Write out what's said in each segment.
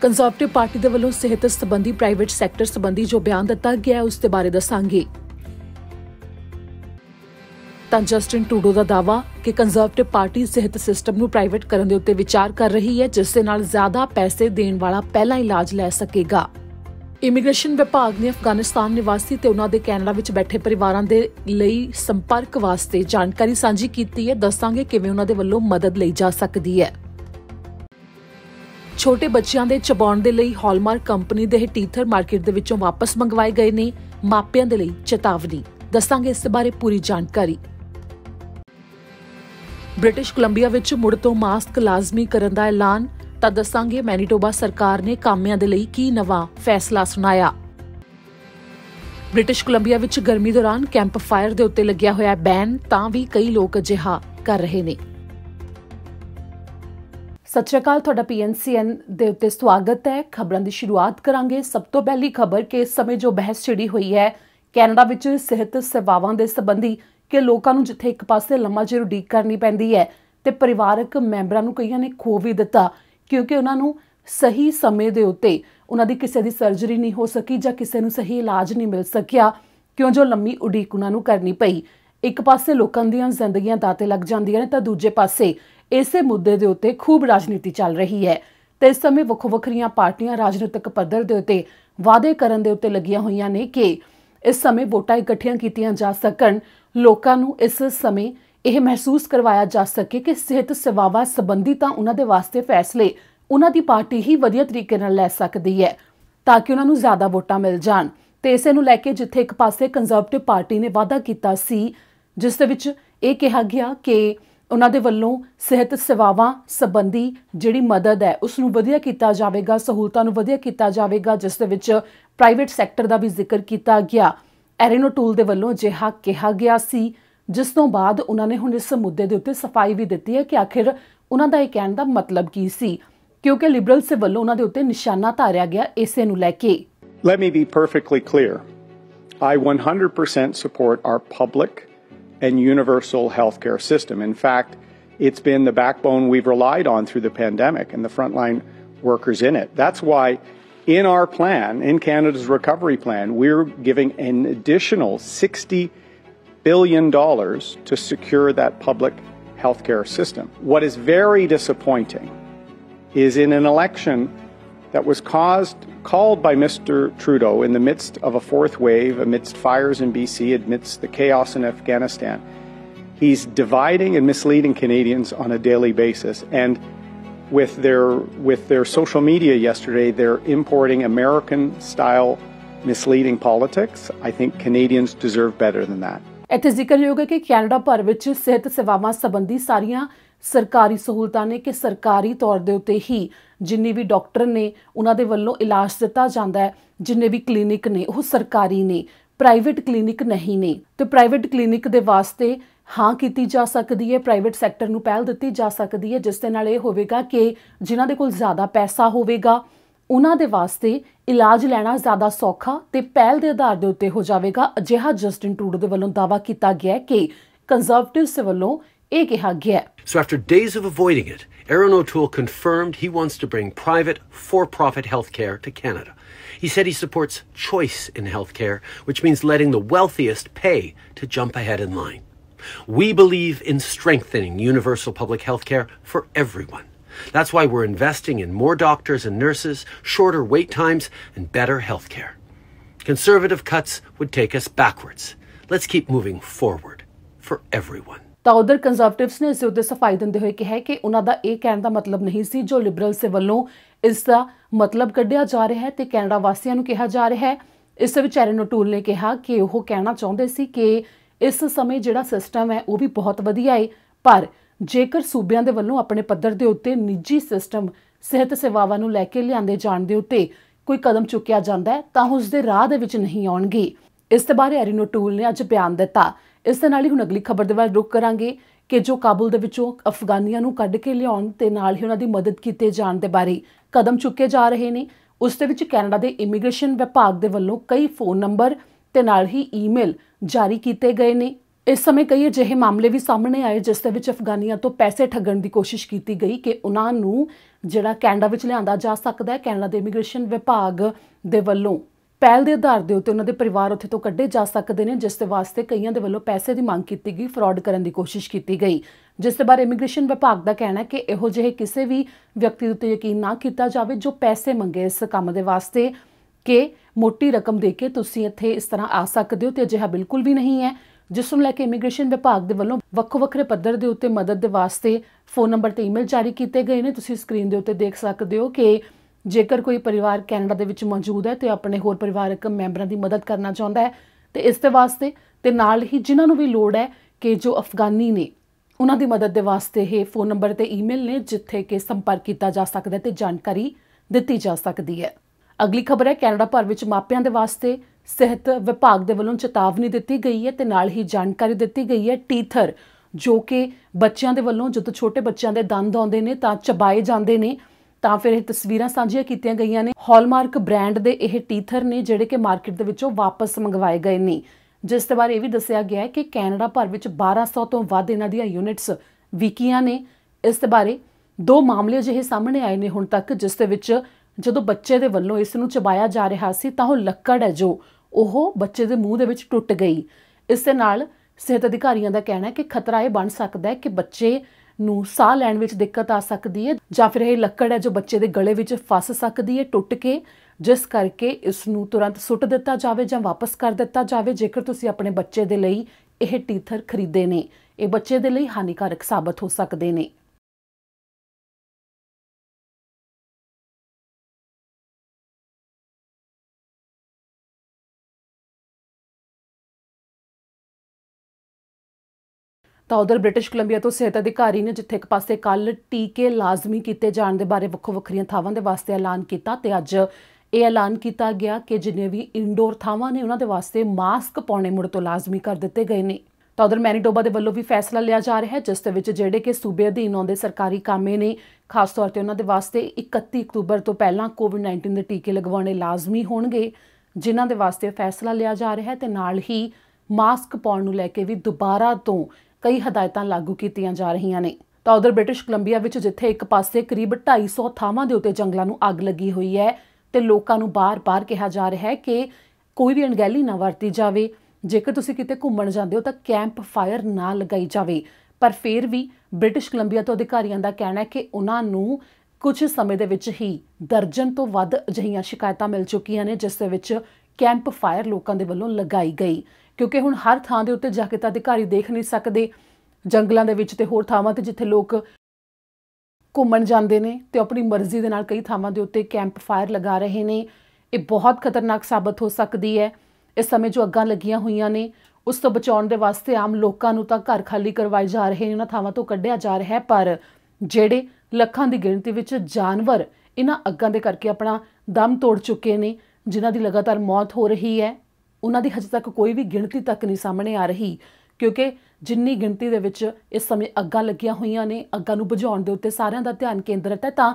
Conservative party ਦੇ ਵੱਲੋਂ ਸਿਹਤ ਸੰਬੰਧੀ ਪ੍ਰਾਈਵੇਟ ਸੈਕਟਰ ਸੰਬੰਧੀ ਜੋ ਬਿਆਨ ਦਿੱਤਾ ਗਿਆ ਉਸ ਦੇ ਬਾਰੇ ਦੱਸਾਂਗੇ ਤਾਂ ਜਸਟਿਨ ਟੂਡੋ ਦਾ ਦਾਵਾ ਕਿ ਕੰਜ਼ਰਵੇਟਿਵ ਪਾਰਟੀ ਸਿਹਤ ਸਿਸਟਮ ਨੂੰ ਪ੍ਰਾਈਵੇਟ ਕਰਨ ਦੇ ਉੱਤੇ ਵਿਚਾਰ ਕਰ ਰਹੀ ਹੈ ਜਿਸ ਦੇ ਨਾਲ ਜ਼ਿਆਦਾ ਪੈਸੇ ਦੇਣ ਵਾਲਾ ਪਹਿਲਾ ਇਲਾਜ ਲੈ ਸਕੇਗਾ ਇਮੀਗ੍ਰੇਸ਼ਨ ਵਿਭਾਗ ਨੇ ਅਫਗਾਨਿਸਤਾਨ ਨਿਵਾਸੀ ਤੇ ਉਹਨਾਂ ਦੇ ਕੈਨੇਡਾ ਵਿੱਚ ਬੈਠੇ ਪਰਿਵਾਰਾਂ ਦੇ ਲਈ ਸੰਪਰਕ ਵਾਸਤੇ ਜਾਣਕਾਰੀ ਸਾਂਝੀ ਕੀਤੀ ਹੈ ਦੱਸਾਂਗੇ ਕਿਵੇਂ ਉਹਨਾਂ ਦੇ ਵੱਲੋਂ ਮਦਦ ਲਈ ਜਾ ਸਕਦੀ ਹੈ ਛੋਟੇ ਬੱਚਿਆਂ ਦੇ ਚਬਾਉਣ ਦੇ ਲਈ ਹਾਲਮਾਰਕ ਕੰਪਨੀ ਦੇ ਟੀਥਰ ਮਾਰਕੀਟ ਦੇ ਵਿੱਚੋਂ ਵਾਪਸ ਮੰਗਵਾਏ ਗਏ ਨੇ ਮਾਪਿਆਂ ਦੇ ਲਈ ਚੇਤਾਵਨੀ ਦੱਸਾਂਗੇ ਇਸ ਬਾਰੇ ਪੂਰੀ ਜਾਣਕਾਰੀ ਬ੍ਰਿਟਿਸ਼ ਕੋਲੰਬੀਆ ਵਿੱਚ ਮੁੜ ਤੋਂ ਮਾਸਕ ਲਾਜ਼ਮੀ ਕਰਨ ਦਾ ਐਲਾਨ ਤਾਂ ਦੱਸਾਂਗੇ ਮੈਨੀਟੋਬਾ ਸਰਕਾਰ ਨੇ ਕਾਮਿਆਂ ਦੇ ਲਈ ਕੀ ਨਵਾਂ ਫੈਸਲਾ ਸੁਣਾਇਆ ਬ੍ਰਿਟਿਸ਼ ਕੋਲੰਬੀਆ ਵਿੱਚ ਗਰਮੀ ਦੌਰਾਨ ਕੈਂਪ ਫਾਇਰ ਦੇ ਉੱਤੇ ਲੱਗਿਆ ਹੋਇਆ ਬੈਨ ਤਾਂ ਵੀ ਕਈ ਲੋਕ ਅਜਿਹਾ ਕਰ ਰਹੇ ਨੇ ਸਤਿ ਸ਼੍ਰੀ ਅਕਾਲ ਤੁਹਾਡਾ ਪੀਐਨਸੀਐਨ ਦੇ ਉੱਤੇ ਸਵਾਗਤ ਹੈ ਖਬਰਾਂ ਦੀ ਸ਼ੁਰੂਆਤ ਕਰਾਂਗੇ ਸਭ ਤੋਂ ਪਹਿਲੀ ਖਬਰ ਕਿ ਇਸ ਸਮੇਂ ਜੋ ਬਹਿਸ ਛਿੜੀ ਹੋਈ ਹੈ ਕੈਨੇਡਾ ਵਿੱਚ ਸਿਹਤ ਸੇਵਾਵਾਂ ਦੇ ਸੰਬੰਧੀ ਕਿ ਲੋਕਾਂ ਨੂੰ ਜਿੱਥੇ ਇੱਕ ਪਾਸੇ ਲੰਮਾ ਜਿਹਾ ਉਡੀਕ ਕਰਨੀ ਪੈਂਦੀ ਹੈ ਤੇ ਪਰਿਵਾਰਕ ਮੈਂਬਰਾਂ ਨੂੰ ਕਈਆਂ ਨੇ ਖੋ ਵੀ ਦਿੱਤਾ ਕਿਉਂਕਿ ਉਹਨਾਂ ਨੂੰ ਸਹੀ ਸਮੇਂ ਦੇ ਉੱਤੇ ਉਹਨਾਂ ਦੀ ਕਿਸੇ ਦੀ ਸਰਜਰੀ ਨਹੀਂ ਹੋ ਸਕੀ ਜਾਂ ਕਿਸੇ ਨੂੰ ਸਹੀ ਇਲਾਜ ਨਹੀਂ ਮਿਲ ਸਕਿਆ ਕਿਉਂ ਜੋ ਲੰਮੀ ਉਡੀਕ ਉਹਨਾਂ ਨੂੰ ਕਰਨੀ ਪਈ ਇੱਕ ਪਾਸੇ ਲੋਕਾਂ ਦੀਆਂ ਜ਼ਿੰਦਗੀਆਂ ਦਾਤੇ ਲੱਗ ਜਾਂਦੀਆਂ ਨੇ ਤਾਂ ਦੂਜੇ ਪਾਸੇ ਇਸੇ ਮੁੱਦੇ ਦੇ ਉੱਤੇ ਖੂਬ ਰਾਜਨੀਤੀ ਚੱਲ ਰਹੀ ਹੈ ਤੇ ਇਸ ਸਮੇਂ ਵੱਖ-ਵੱਖਰੀਆਂ ਪਾਰਟੀਆਂ ਰਾਜਨੀਤਿਕ ਪੱਧਰ ਦੇ ਉੱਤੇ ਵਾਅਦੇ ਕਰਨ ਦੇ ਉੱਤੇ ਲੱਗੀਆਂ ਹੋਈਆਂ ਨੇ ਕਿ ਇਸ ਸਮੇਂ ਵੋਟਾਂ ਇਕੱਠੀਆਂ ਕੀਤੀਆਂ ਜਾ ਸਕਣ ਲੋਕਾਂ ਨੂੰ ਇਸ ਸਮੇਂ ਇਹ ਮਹਿਸੂਸ ਕਰਵਾਇਆ ਜਾ ਸਕੇ ਕਿ ਸਿਹਤ ਸੇਵਾਵਾਂ ਸੰਬੰਧੀ ਤਾਂ ਉਹਨਾਂ ਦੇ ਵਾਸਤੇ ਫੈਸਲੇ ਉਹਨਾਂ ਦੀ ਪਾਰਟੀ ਹੀ ਵਧੀਆ ਤਰੀਕੇ ਨਾਲ ਲੈ ਸਕਦੀ ਹੈ ਤਾਂ ਕਿ ਉਹਨਾਂ ਨੂੰ ਜ਼ਿਆਦਾ ਵੋਟਾਂ ਮਿਲ ਜਾਣ ਤੇ ਇਸੇ ਨੂੰ ਲੈ ਕੇ ਜਿੱਥੇ ਇੱਕ ਪਾਸੇ ਕੰਜ਼ਰਵੇਟਿਵ ਪਾਰਟੀ ਨੇ ਵਾਅਦਾ ਕੀਤਾ ਸੀ ਜਿਸ ਦੇ ਵਿੱਚ ਇਹ ਕਿਹਾ ਗਿਆ ਕਿ ਉਹਨਾਂ ਦੇ ਵੱਲੋਂ ਸਿਹਤ ਸੇਵਾਵਾਂ ਸੰਬੰਧੀ ਜਿਹੜੀ ਮਦਦ ਹੈ ਉਸ ਨੂੰ ਵਧੀਆ ਕੀਤਾ ਜਾਵੇਗਾ ਸਹੂਲਤਾਂ ਨੂੰ ਵਧੀਆ ਕੀਤਾ ਜਾਵੇਗਾ ਜਿਸ ਦੇ ਵਿੱਚ ਪ੍ਰਾਈਵੇਟ ਸੈਕਟਰ ਦਾ ਵੀ ਜ਼ਿਕਰ ਕੀਤਾ ਗਿਆ ਐਰੇਨੋ ਟੂਲ ਦੇ ਵੱਲੋਂ ਜਿਹਾ ਕਿਹਾ ਗਿਆ ਸੀ ਜਿਸ ਤੋਂ ਬਾਅਦ ਉਹਨਾਂ ਨੇ ਹੁਣ ਇਸ ਮੁੱਦੇ ਦੇ ਉੱਤੇ ਸਫਾਈ ਵੀ ਦਿੱਤੀ ਹੈ ਕਿ ਆਖਿਰ ਉਹਨਾਂ ਦਾ ਇਹ ਕਹਿਣ ਦਾ ਮਤਲਬ ਕੀ ਸੀ ਕਿਉਂਕਿ ਲਿਬਰਲਸ ਦੇ ਵੱਲੋਂ ਉਹਨਾਂ ਦੇ ਉੱਤੇ ਨਿਸ਼ਾਨਾ ਧਾਰਿਆ ਗਿਆ ਇਸੇ ਨੂੰ ਲੈ ਕੇ Let me be perfectly clear. I 100% support our public and universal healthcare system. In fact, it's been the backbone we've relied on through the pandemic and the frontline workers in it. That's why in our plan, in Canada's recovery plan, we're giving an additional $60 billion to secure that public healthcare system. What is very disappointing is in an election that was caused called by Mr. Trudeau in the midst of a fourth wave, amidst fires in BC, amidst the chaos in Afghanistan. He's dividing and misleading Canadians on a daily basis and with their with their social media yesterday, they're importing American style misleading politics. I think Canadians deserve better than that. ਇੱਥੇ ਜ਼ਿਕਰਯੋਗ ਹੈ ਕਿ Canada ਭਰ ਵਿੱਚ ਸਿਹਤ ਸੇਵਾਵਾਂ ਸੰਬੰਧੀ ਸਾਰੀਆਂ ਸਰਕਾਰੀ ਸਹੂਲਤਾਂ ਨੇ ਕਿ ਸਰਕਾਰੀ ਤੌਰ ਦੇ ਉੱਤੇ ਹੀ ਜਿੰਨੇ ਵੀ ਡਾਕਟਰ ਨੇ ਉਹਨਾਂ ਦੇ ਵੱਲੋਂ ਇਲਾਜ ਦਿੱਤਾ ਜਾਂਦਾ ਹੈ ਜਿੰਨੇ ਵੀ ਕਲੀਨਿਕ ਨੇ ਉਹ ਸਰਕਾਰੀ ਨੇ ਪ੍ਰਾਈਵੇਟ ਕਲੀਨਿਕ ਨਹੀਂ ਨੇ ਤੇ ਪ੍ਰਾਈਵੇਟ ਕਲੀਨਿਕ ਦੇ ਵਾਸਤੇ ਹਾਂ ਕੀਤੀ ਜਾ ਸਕਦੀ ਹੈ ਪ੍ਰਾਈਵੇਟ ਸੈਕਟਰ ਨੂੰ ਪਹਿਲ ਦਿੱਤੀ ਜਾ ਸਕਦੀ ਹੈ ਜਿਸ ਦੇ ਨਾਲ ਇਹ ਹੋਵੇਗਾ ਕਿ ਜਿਨ੍ਹਾਂ ਦੇ ਕੋਲ ਜ਼ਿਆਦਾ ਪੈਸਾ ਹੋਵੇਗਾ ਉਹਨਾਂ ਦੇ ਵਾਸਤੇ ਇਲਾਜ ਲੈਣਾ ਜ਼ਿਆਦਾ ਸੌਖਾ ਤੇ ਪਹਿਲ ਦੇ ਆਧਾਰ ਦੇ ਉੱਤੇ ਹੋ ਜਾਵੇਗਾ ਅਜਿਹਾ ਜਸਟਿਨ ਟੂਡੋ ਦੇ ਵੱਲੋਂ ਦਾਵਾ ਕੀਤਾ ਗਿਆ ਹੈ ਕਿ ਕੰਜ਼ਰਵੇਟਿਵਸ ਵੱਲੋਂ So, after days of avoiding it, Aaron O'Toole confirmed he wants to bring private, for profit healthcare to Canada. He said he supports choice in healthcare, which means letting the wealthiest pay to jump ahead in line. We believe in strengthening universal public healthcare for everyone. That's why we're investing in more doctors and nurses, shorter wait times, and better healthcare. Conservative cuts would take us backwards. Let's keep moving forward for everyone. ਤਾਂ ਉਧਰ Conservatives ਨੇ ਇਸ ਉੱਤੇ ਸਫਾਈ ਦਿੰਦੇ ਹੋਏ ਕਿਹਾ ਕਿ ਉਹਨਾਂ ਦਾ ਇਹ ਕਹਿਣ ਦਾ ਮਤਲਬ ਨਹੀਂ ਸੀ ਜੋ ਲਿਬਰਲਸ ਦੇ ਵੱਲੋਂ ਇਸ ਦਾ ਮਤਲਬ ਕੱਢਿਆ ਜਾ ਰਿਹਾ ਹੈ ਤੇ ਕੈਨੇਡਾ ਵਾਸੀਆਂ ਨੂੰ ਕਿਹਾ ਜਾ ਰਿਹਾ ਹੈ ਇਸ ਵਿੱਚ ਐਰਨ ਟੂਲ ਨੇ ਕਿਹਾ ਕਿ ਉਹ ਕਹਿਣਾ ਚਾਹੁੰਦੇ ਸੀ ਕਿ ਇਸ ਸਮੇਂ ਜਿਹੜਾ ਸਿਸਟਮ ਹੈ ਉਹ ਵੀ ਬਹੁਤ ਵਧੀਆ ਹੈ ਪਰ ਜੇਕਰ ਸੂਬਿਆਂ ਦੇ ਵੱਲੋਂ ਆਪਣੇ ਪੱਧਰ ਦੇ ਉੱਤੇ ਨਿੱਜੀ ਸਿਸਟਮ ਸਿਹਤ ਸੇਵਾਵਾਂ ਨੂੰ ਲੈ ਕੇ ਲਿਆਂਦੇ ਜਾਣ ਦੇ ਉੱਤੇ ਕੋਈ ਕਦਮ ਚੁੱਕਿਆ ਜਾਂਦਾ ਹੈ ਤਾਂ ਉਸ ਦੇ ਰਾਹ ਦੇ ਵਿੱਚ ਨਹੀਂ ਆਉਣਗੇ ਇਸ ਤੇ ਬਾਰੇ ਐਰੀਨੋ ਟੂਲ ਨੇ ਅੱਜ ਬਿਆਨ ਦਿੱਤਾ ਇਸ ਦੇ ਨਾਲ ਹੀ ਹੁਣ ਅਗਲੀ ਖਬਰ ਦੇ ਵੱਲ ਰੁਕ ਕਰਾਂਗੇ ਕਿ ਜੋ ਕਾਬੁਲ ਦੇ ਵਿੱਚੋਂ ਅਫਗਾਨੀਆਂ ਨੂੰ ਕੱਢ ਕੇ ਲਿਆਉਣ ਤੇ ਨਾਲ ਹੀ ਉਹਨਾਂ ਦੀ ਮਦਦ ਕੀਤੇ ਜਾਣ ਦੇ ਬਾਰੇ ਕਦਮ ਚੁੱਕੇ ਜਾ ਰਹੇ ਨੇ ਉਸ ਦੇ ਵਿੱਚ ਕੈਨੇਡਾ ਦੇ ਇਮੀਗ੍ਰੇਸ਼ਨ ਵਿਭਾਗ ਦੇ ਵੱਲੋਂ ਕਈ ਫੋਨ ਨੰਬਰ ਤੇ ਨਾਲ ਹੀ ਈਮੇਲ ਜਾਰੀ ਕੀਤੇ ਗਏ ਨੇ ਇਸ ਸਮੇਂ ਕਈ ਅਜਿਹੇ ਮਾਮਲੇ ਵੀ ਸਾਹਮਣੇ ਆਏ ਜਿਸ ਦੇ ਵਿੱਚ ਅਫਗਾਨੀਆਂ ਤੋਂ ਪੈਸੇ ਠੱਗਣ ਦੀ ਕੋਸ਼ਿਸ਼ ਕੀਤੀ ਗਈ ਕਿ ਉਹਨਾਂ ਨੂੰ ਜਿਹੜਾ ਕੈਨੇਡਾ ਵਿੱਚ ਲਿਆਂਦਾ ਜਾ ਸਕਦਾ ਹੈ ਕੈਨੇਡਾ ਦੇ ਇਮੀਗ੍ਰੇਸ਼ਨ ਵਿਭਾਗ ਦੇ ਵੱਲੋਂ ਪਹਿਲ ਦੇ ਆਧਾਰ ਦੇ ਉੱਤੇ ਉਹਨਾਂ ਦੇ ਪਰਿਵਾਰ ਉੱਥੇ ਤੋਂ ਕੱਢੇ ਜਾ ਸਕਦੇ ਨੇ ਜਿਸ ਦੇ ਵਾਸਤੇ ਕਈਆਂ ਦੇ ਵੱਲੋਂ ਪੈਸੇ ਦੀ ਮੰਗ ਕੀਤੀ ਗਈ ਫਰਾਡ ਕਰਨ ਦੀ ਕੋਸ਼ਿਸ਼ ਕੀਤੀ ਗਈ ਜਿਸ ਦੇ ਬਾਰੇ ਇਮੀਗ੍ਰੇਸ਼ਨ ਵਿਭਾਗ ਦਾ ਕਹਿਣਾ ਹੈ ਕਿ ਇਹੋ ਜਿਹੇ ਕਿਸੇ ਵੀ ਵਿਅਕਤੀ ਉੱਤੇ ਯਕੀਨ ਨਾ ਕੀਤਾ ਜਾਵੇ ਜੋ ਪੈਸੇ ਮੰਗੇ ਇਸ ਕੰਮ ਦੇ ਵਾਸਤੇ ਕਿ ਮੋਟੀ ਰਕਮ ਦੇ ਕੇ ਤੁਸੀਂ ਇੱਥੇ ਇਸ ਤਰ੍ਹਾਂ ਆ ਸਕਦੇ ਹੋ ਤੇ ਅਜਿਹਾ ਬਿਲਕੁਲ ਵੀ ਨਹੀਂ ਹੈ ਜਿਸ ਨੂੰ ਲੈ ਕੇ ਇਮੀਗ੍ਰੇਸ਼ਨ ਵਿਭਾਗ ਦੇ ਵੱਲੋਂ ਵੱਖੋ ਵੱਖਰੇ ਪੱਧਰ ਦੇ ਉੱਤੇ ਮਦਦ ਦੇ ਵਾਸਤੇ ਫੋਨ ਨੰਬਰ ਤੇ ਈਮੇਲ ਜਾਰੀ ਕੀਤੇ ਗਏ ਨੇ ਤੁਸੀਂ ਸਕਰੀਨ ਦੇ ਉੱਤੇ ਦੇਖ ਸਕਦੇ ਹੋ ਕਿ ਜੇਕਰ ਕੋਈ ਪਰਿਵਾਰ ਕੈਨੇਡਾ ਦੇ ਵਿੱਚ ਮੌਜੂਦ ਹੈ ਤੇ ਆਪਣੇ ਹੋਰ ਪਰਿਵਾਰਕ ਮੈਂਬਰਾਂ ਦੀ ਮਦਦ ਕਰਨਾ ਚਾਹੁੰਦਾ ਹੈ ਤੇ ਇਸ ਦੇ ਵਾਸਤੇ ਤੇ ਨਾਲ ਹੀ ਜਿਨ੍ਹਾਂ ਨੂੰ ਵੀ ਲੋੜ ਹੈ ਕਿ ਜੋ ਅਫਗਾਨੀ ਨੇ ਉਹਨਾਂ ਦੀ ਮਦਦ ਦੇ ਵਾਸਤੇ ਇਹ ਫੋਨ ਨੰਬਰ ਤੇ ਈਮੇਲ ਨੇ ਜਿੱਥੇ ਕਿ ਸੰਪਰਕ ਕੀਤਾ ਜਾ ਸਕਦਾ ਹੈ ਤੇ ਜਾਣਕਾਰੀ ਦਿੱਤੀ ਜਾ ਸਕਦੀ ਹੈ ਅਗਲੀ ਖਬਰ ਹੈ ਕੈਨੇਡਾ ਭਰ ਵਿੱਚ ਮਾਪਿਆਂ ਦੇ ਵਾਸਤੇ ਸਿਹਤ ਵਿਭਾਗ ਦੇ ਵੱਲੋਂ ਚੇਤਾਵਨੀ ਦਿੱਤੀ ਗਈ ਹੈ ਤੇ ਨਾਲ ਹੀ ਜਾਣਕਾਰੀ ਦਿੱਤੀ ਗਈ ਹੈ ਟੀਥਰ ਜੋ ਕਿ ਬੱਚਿਆਂ ਦੇ ਵੱਲੋਂ ਜਦੋਂ ਛੋਟੇ ਬੱਚਿਆਂ ਦੇ ਦੰਦ ਆਉਂਦੇ ਨੇ ਤਾਂ ਚਬਾਏ ਜਾਂਦੇ ਨੇ ਤਾਂ ਫਿਰ ਇਹ ਤਸਵੀਰਾਂ ਸਾਂਝੀਆਂ ਕੀਤੀਆਂ ਗਈਆਂ ਨੇ ਹਾਲਮਾਰਕ ਬ੍ਰਾਂਡ ਦੇ ਇਹ ਟੀਥਰ ਨੇ ਜਿਹੜੇ ਕਿ ਮਾਰਕੀਟ ਦੇ ਵਿੱਚੋਂ ਵਾਪਸ ਮੰਗਵਾਏ ਗਏ ਨੇ ਜਿਸ ਦੇ ਬਾਰੇ ਇਹ ਵੀ ਦੱਸਿਆ ਗਿਆ ਹੈ ਕਿ ਕੈਨੇਡਾ ਭਰ ਵਿੱਚ 1200 ਤੋਂ ਵੱਧ ਇਹਨਾਂ ਦੀਆਂ ਯੂਨਿਟਸ ਵਿਕੀਆਂ ਨੇ ਇਸ ਦੇ ਬਾਰੇ ਦੋ ਮਾਮਲੇ ਜਿਹੇ ਸਾਹਮਣੇ ਆਏ ਨੇ ਹੁਣ ਤੱਕ ਜਿਸ ਦੇ ਵਿੱਚ ਜਦੋਂ ਬੱਚੇ ਦੇ ਵੱਲੋਂ ਇਸ ਨੂੰ ਚਬਾਇਆ ਜਾ ਰਿਹਾ ਸੀ ਤਾਂ ਉਹ ਲੱਕੜ ਹੈ ਜੋ ਉਹ ਬੱਚੇ ਦੇ ਮੂੰਹ ਦੇ ਵਿੱਚ ਟੁੱਟ ਗਈ ਇਸ ਦੇ ਨਾਲ ਸਿਹਤ ਅਧਿਕਾਰੀਆਂ ਦਾ ਕਹਿਣਾ ਹੈ ਕਿ ਖਤਰਾ ਇਹ ਬਣ ਸਕਦਾ ਹੈ ਕਿ ਬੱਚੇ ਨੂੰ ਸਾਹ ਲੈਣ ਵਿੱਚ ਦਿੱਕਤ ਆ ਸਕਦੀ ਹੈ ਜਾਂ ਫਿਰ ਇਹ ਲੱਕੜ ਹੈ ਜੋ ਬੱਚੇ ਦੇ ਗਲੇ ਵਿੱਚ ਫਸ ਸਕਦੀ ਹੈ ਟੁੱਟ ਕੇ ਜਿਸ ਕਰਕੇ ਇਸ ਨੂੰ ਤੁਰੰਤ ਸੁੱਟ ਦਿੱਤਾ ਜਾਵੇ ਜਾਂ ਵਾਪਸ ਕਰ ਦਿੱਤਾ ਜਾਵੇ ਜੇਕਰ ਤੁਸੀਂ ਆਪਣੇ ਬੱਚੇ ਦੇ ਲਈ ਇਹ ਟੀਥਰ ਖਰੀਦੇ ਨੇ ਇਹ ਬੱਚੇ ਦੇ ਲਈ ਹਾਨੀਕਾਰਕ ਸਾਬਤ ਹੋ ਸਕਦੇ ਨੇ ਤਾਂ ਉਧਰ ਬ੍ਰਿਟਿਸ਼ ਕੋਲੰਬੀਆ ਤੋਂ ਸਿਹਤ ਅਧਿਕਾਰੀ ਨੇ ਜਿੱਥੇ ਇੱਕ ਪਾਸੇ ਕੱਲ ਟੀਕੇ ਲਾਜ਼ਮੀ ਕੀਤੇ ਜਾਣ ਦੇ ਬਾਰੇ ਵੱਖੋ ਵੱਖਰੀਆਂ ਥਾਵਾਂ ਦੇ ਵਾਸਤੇ ਐਲਾਨ ਕੀਤਾ ਤੇ ਅੱਜ ਇਹ ਐਲਾਨ ਕੀਤਾ ਗਿਆ ਕਿ ਜਿੰਨੇ ਵੀ ਇਨਡੋਰ ਥਾਵਾਂ ਨੇ ਉਹਨਾਂ ਦੇ ਵਾਸਤੇ ਮਾਸਕ ਪਾਉਣੇ ਮੁੜ ਤੋਂ ਲਾਜ਼ਮੀ ਕਰ ਦਿੱਤੇ ਗਏ ਨੇ ਤਾਂ ਉਧਰ ਮੈਨੀਟੋਬਾ ਦੇ ਵੱਲੋਂ ਵੀ ਫੈਸਲਾ ਲਿਆ ਜਾ ਰਿਹਾ ਹੈ ਜਿਸ ਦੇ ਵਿੱਚ ਜਿਹੜੇ ਕਿ ਸੂਬੇ ਅਧੀਨ ਆਉਂਦੇ ਸਰਕਾਰੀ ਕਾਮੇ ਨੇ ਖਾਸ ਤੌਰ ਤੇ ਉਹਨਾਂ ਦੇ ਵਾਸਤੇ 31 ਅਕਤੂਬਰ ਤੋਂ ਪਹਿਲਾਂ ਕੋਵਿਡ-19 ਦੇ ਟੀਕੇ ਲਗਵਾਉਣੇ ਲਾਜ਼ਮੀ ਹੋਣਗੇ ਜਿਨ੍ਹਾਂ ਦੇ ਵਾਸਤੇ ਫੈਸਲਾ ਲਿਆ ਜਾ ਰਿਹਾ ਹੈ ਤੇ ਨਾਲ ਹੀ ਮਾਸਕ ਪਾਉਣ ਨੂੰ ਲੈ ਕੇ ਵੀ ਦੁਬਾਰਾ ਤੋਂ ਕਈ ਹਦਾਇਤਾਂ ਲਾਗੂ ਕੀਤੀਆਂ ਜਾ ਰਹੀਆਂ ਨੇ ਤਾਂ ਉਧਰ ਬ੍ਰਿਟਿਸ਼ ਕੋਲੰਬੀਆ ਵਿੱਚ ਜਿੱਥੇ ਇੱਕ ਪਾਸੇ ਕਰੀਬ 250 ਥਾਵਾਂ ਦੇ ਉੱਤੇ ਜੰਗਲਾਂ ਨੂੰ ਅੱਗ ਲੱਗੀ ਹੋਈ ਹੈ ਤੇ ਲੋਕਾਂ ਨੂੰ ਬਾਰ-ਬਾਰ ਕਿਹਾ ਜਾ ਰਿਹਾ ਹੈ ਕਿ ਕੋਈ ਵੀ ਅਣਗਹਿਲੀ ਨਾ ਵਰਤੀ ਜਾਵੇ ਜੇਕਰ ਤੁਸੀਂ ਕਿਤੇ ਘੁੰਮਣ ਜਾਂਦੇ ਹੋ ਤਾਂ ਕੈਂਪ ਫਾਇਰ ਨਾ ਲਗਾਈ ਜਾਵੇ ਪਰ ਫਿਰ ਵੀ ਬ੍ਰਿਟਿਸ਼ ਕੋਲੰਬੀਆ ਤੋਂ ਅਧਿਕਾਰੀਆਂ ਦਾ ਕਹਿਣਾ ਹੈ ਕਿ ਉਹਨਾਂ ਨੂੰ ਕੁਝ ਸਮੇਂ ਦੇ ਵਿੱਚ ਹੀ ਦਰਜਨ ਤੋਂ ਵੱਧ ਅਜਿਹੀਆਂ ਸ਼ਿਕਾਇਤਾਂ ਮਿਲ ਚੁੱਕੀਆਂ ਨੇ ਜਿਸ ਦੇ ਵਿੱਚ ਕੈਂਪ ਫਾਇਰ ਲੋਕਾਂ ਦੇ ਵੱਲੋਂ ਲਗਾਈ ਗਈ ਕਿਉਂਕਿ ਹੁਣ ਹਰ ਥਾਂ ਦੇ ਉੱਤੇ ਜਾ ਕੇ ਤਾਂ ਅਧਿਕਾਰੀ ਦੇਖ ਨਹੀਂ ਸਕਦੇ ਜੰਗਲਾਂ ਦੇ ਵਿੱਚ ਤੇ ਹੋਰ ਥਾਵਾਂ ਤੇ ਜਿੱਥੇ ਲੋਕ ਘੁੰਮਣ ਜਾਂਦੇ ਨੇ ਤੇ ਆਪਣੀ ਮਰਜ਼ੀ ਦੇ ਨਾਲ ਕਈ ਥਾਵਾਂ ਦੇ ਉੱਤੇ ਕੈਂਪ ਫਾਇਰ ਲਗਾ ਰਹੇ ਨੇ ਇਹ ਬਹੁਤ ਖਤਰਨਾਕ ਸਾਬਤ ਹੋ ਸਕਦੀ ਹੈ ਇਸ ਸਮੇਂ ਜੋ ਅੱਗਾਂ ਲੱਗੀਆਂ ਹੋਈਆਂ ਨੇ ਉਸ ਤੋਂ ਬਚਾਉਣ ਦੇ ਵਾਸਤੇ ਆਮ ਲੋਕਾਂ ਨੂੰ ਤਾਂ ਘਰ ਖਾਲੀ ਕਰਵਾਏ ਜਾ ਰਹੇ ਨੇ ਉਹਨਾਂ ਥਾਵਾਂ ਤੋਂ ਕੱਢਿਆ ਜਾ ਰਿਹਾ ਹੈ ਪਰ ਜਿਹੜੇ ਲੱਖਾਂ ਦੀ ਗਿਣਤੀ ਵਿੱਚ ਜਾਨਵਰ ਇਹਨਾਂ ਅੱਗਾਂ ਦੇ ਕਰਕੇ ਆਪਣਾ ਦਮ ਤੋੜ ਚੁੱਕੇ ਨੇ ਜਿਨ੍ਹਾਂ ਦੀ ਲਗਾਤਾਰ ਮੌਤ ਹੋ ਰਹੀ ਹੈ ਉਹਨਾਂ ਦੀ ਹਜੇ ਤੱਕ ਕੋਈ ਵੀ ਗਿਣਤੀ ਤੱਕ ਨਹੀਂ ਸਾਹਮਣੇ ਆ ਰਹੀ ਕਿਉਂਕਿ ਜਿੰਨੀ ਗਿਣਤੀ ਦੇ ਵਿੱਚ ਇਸ ਸਮੇਂ ਅੱਗਾਂ ਲੱਗੀਆਂ ਹੋਈਆਂ ਨੇ ਅੱਗਾਂ ਨੂੰ ਬੁਝਾਉਣ ਦੇ ਉੱਤੇ ਸਾਰਿਆਂ ਦਾ ਧਿਆਨ ਕੇਂਦਰਿਤ ਹੈ ਤਾਂ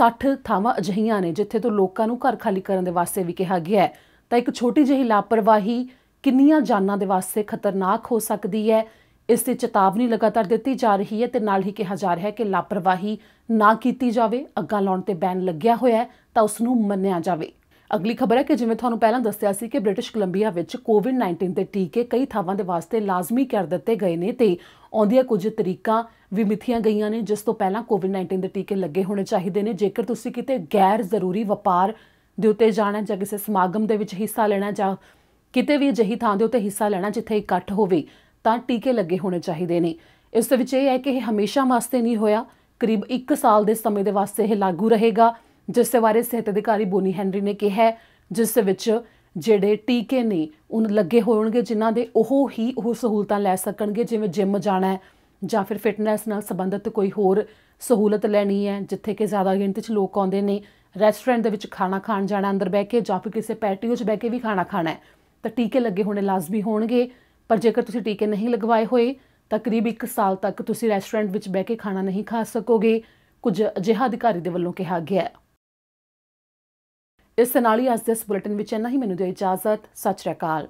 60 ਥਾਵਾਂ ਅਜਹੀਆਂ ਨੇ ਜਿੱਥੇ ਤੋਂ ਲੋਕਾਂ ਨੂੰ ਘਰ ਖਾਲੀ ਕਰਨ ਦੇ ਵਾਸਤੇ ਵੀ ਕਿਹਾ ਗਿਆ ਹੈ ਤਾਂ ਇੱਕ ਛੋਟੀ ਜਿਹੀ ਲਾਪਰਵਾਹੀ ਕਿੰਨੀਆਂ ਜਾਨਾਂ ਦੇ ਵਾਸਤੇ ਖਤਰਨਾਕ ਹੋ ਸਕਦੀ ਹੈ ਇਸ ਤੇ ਚੇਤਾਵਨੀ ਲਗਾਤਾਰ ਦਿੱਤੀ ਜਾ ਰਹੀ ਹੈ ਤੇ ਨਾਲ ਹੀ ਕਿਹਾ ਜਾ ਰਿਹਾ ਹੈ ਕਿ ਲਾਪਰਵਾਹੀ ਨਾ ਕੀਤੀ ਜਾਵੇ ਅੱਗਾ ਲਾਉਣ ਤੇ ਬੈਨ ਲੱਗਿਆ ਹੋਇਆ ਹੈ ਤਾਂ ਉਸ ਨੂੰ ਮੰਨਿਆ ਜਾਵੇ ਅਗਲੀ ਖਬਰ ਹੈ ਕਿ ਜਿਵੇਂ ਤੁਹਾਨੂੰ ਪਹਿਲਾਂ ਦੱਸਿਆ ਸੀ ਕਿ ਬ੍ਰਿਟਿਸ਼ ਕੋਲੰਬੀਆ ਵਿੱਚ ਕੋਵਿਡ-19 ਦੇ ਟੀਕੇ ਕਈ ਥਾਵਾਂ ਦੇ ਵਾਸਤੇ ਲਾਜ਼ਮੀ ਕਰ ਦਿੱਤੇ ਗਏ ਨੇ ਤੇ ਆਉਂਦੀਆਂ ਕੁਝ ਤਰੀਕਾਂ ਵੀ ਮਿਥੀਆਂ ਗਈਆਂ ਨੇ ਜਿਸ ਤੋਂ ਪਹਿਲਾਂ ਕੋਵਿਡ-19 ਦੇ ਟੀਕੇ ਲੱਗੇ ਹੋਣੇ ਚਾਹੀਦੇ ਨੇ ਜੇਕਰ ਤੁਸੀਂ ਕਿਤੇ ਗੈਰ ਜ਼ਰੂਰੀ ਵਪਾਰ ਦੇ ਉੱਤੇ ਜਾਣਾ ਜਾਂ ਕਿਸੇ ਸਮਾਗਮ ਦੇ ਵਿੱਚ ਹਿੱਸਾ ਲੈਣਾ ਜਾਂ ਕਿਤੇ ਵੀ ਅਜਿਹੀ ਥਾਂ ਦੇ ਉੱਤੇ ਹਿੱਸਾ ਲੈਣਾ ਜਿੱਥੇ ਇਕੱਠ ਹੋਵੇ ਤਾਂ ਟੀਕੇ ਲੱਗੇ ਹੋਣੇ ਚਾਹੀਦੇ ਨੇ ਇਸ ਦੇ ਵਿੱਚ ਇਹ ਹੈ ਕਿ ਇਹ ਹਮੇਸ਼ਾ ਵਾਸਤੇ ਨਹੀਂ ਹੋਇਆ ਕਰੀਬ 1 ਸਾਲ ਦੇ ਸਮੇਂ ਦੇ ਵਾਸਤੇ ਇਹ ਲਾਗੂ ਰਹੇਗਾ ਜਿਸ ਦੇ ਬਾਰੇ ਸਿਹਤ ਅਧਿਕਾਰੀ ਬੋਨੀ ਹੈਨਰੀ ਨੇ ਕਿਹਾ ਜਿਸ ਵਿੱਚ ਜਿਹੜੇ ਟੀਕੇ ਨੇ ਉਹਨ ਲੱਗੇ ਹੋਣਗੇ ਜਿਨ੍ਹਾਂ ਦੇ ਉਹ ਹੀ ਉਹ ਸਹੂਲਤਾਂ ਲੈ ਸਕਣਗੇ ਜਿਵੇਂ ਜਿਮ ਜਾਣਾ ਹੈ ਜਾਂ ਫਿਰ ਫਿਟਨੈਸ ਨਾਲ ਸੰਬੰਧਿਤ ਕੋਈ ਹੋਰ ਸਹੂਲਤ ਲੈਣੀ ਹੈ ਜਿੱਥੇ ਕਿ ਜ਼ਿਆਦਾ ਗਿਣਤੀ 'ਚ ਲੋਕ ਆਉਂਦੇ ਨੇ ਰੈਸਟੋਰੈਂਟ ਦੇ ਵਿੱਚ ਖਾਣਾ ਖਾਣ ਜਾਣਾ ਅੰਦਰ ਬਹਿ ਕੇ ਜਾਂ ਫਿਰ ਕਿਸੇ ਪੈਟੀਓ 'ਚ ਬਹਿ ਕੇ ਵੀ ਖਾਣਾ ਖਾਣਾ ਹੈ ਤਾਂ ਟੀਕੇ ਲੱਗੇ ਹੋਣੇ ਲਾਜ਼ਮੀ ਹੋਣਗੇ ਪਰ ਜੇਕਰ ਤੁਸੀਂ ਟੀਕੇ ਨਹੀਂ ਲਗਵਾਏ ਹੋਏ ਤਾਂ ਕਰੀਬ 1 ਸਾਲ ਤੱਕ ਤੁਸੀਂ ਰੈਸਟੋਰੈਂਟ ਵਿੱਚ ਬਹਿ ਕੇ ਖਾਣਾ ਨਹੀਂ ਖਾ ਸਕੋਗੇ ਕੁਝ ਅਜਿਹਾ ਅਧਿਕਾਰੀ ਦੇ ਵੱਲੋਂ ਕਿਹਾ ਗਿਆ ਹੈ ਇਸ ਨਾਲ ਹੀ ਅੱਜ ਦੇ ਇਸ ਬੁਲੇਟਿਨ ਵਿੱਚ ਇੰਨਾ ਹੀ ਮੈਨੂੰ ਦਿਓ ਇਜਾਜ਼ਤ ਸੱਚ ਅਕਾਲ